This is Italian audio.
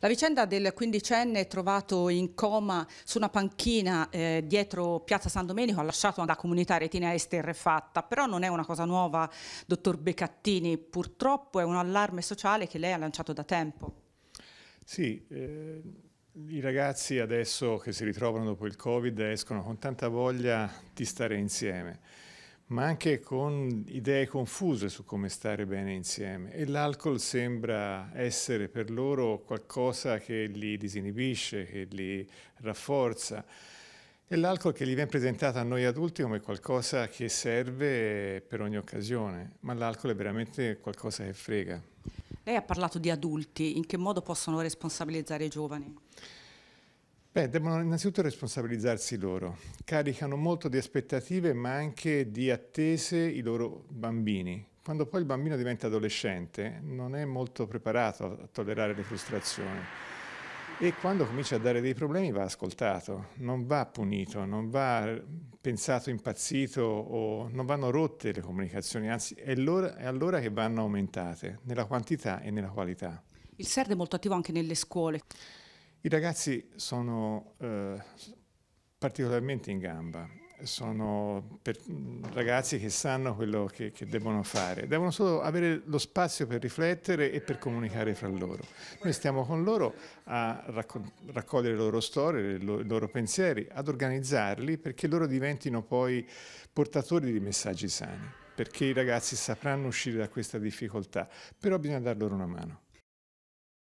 La vicenda del quindicenne trovato in coma su una panchina eh, dietro Piazza San Domenico ha lasciato la comunità retina esterrefatta, però non è una cosa nuova, dottor Becattini, purtroppo è un allarme sociale che lei ha lanciato da tempo. Sì, eh, i ragazzi adesso che si ritrovano dopo il Covid escono con tanta voglia di stare insieme ma anche con idee confuse su come stare bene insieme. E l'alcol sembra essere per loro qualcosa che li disinibisce, che li rafforza. E l'alcol che gli viene presentato a noi adulti come qualcosa che serve per ogni occasione, ma l'alcol è veramente qualcosa che frega. Lei ha parlato di adulti, in che modo possono responsabilizzare i giovani? Beh, devono innanzitutto responsabilizzarsi loro. Caricano molto di aspettative ma anche di attese i loro bambini. Quando poi il bambino diventa adolescente non è molto preparato a tollerare le frustrazioni e quando comincia a dare dei problemi va ascoltato, non va punito, non va pensato impazzito o non vanno rotte le comunicazioni, anzi è, è allora che vanno aumentate nella quantità e nella qualità. Il SERD è molto attivo anche nelle scuole. I ragazzi sono eh, particolarmente in gamba, sono ragazzi che sanno quello che, che, devono fare, devono solo avere lo spazio per riflettere e per comunicare fra loro. Noi stiamo con loro a racco raccogliere le loro storie, i lo loro pensieri, ad organizzarli perché loro diventino poi portatori di messaggi sani, perché i ragazzi sapranno uscire da questa difficoltà, però bisogna dar loro una mano.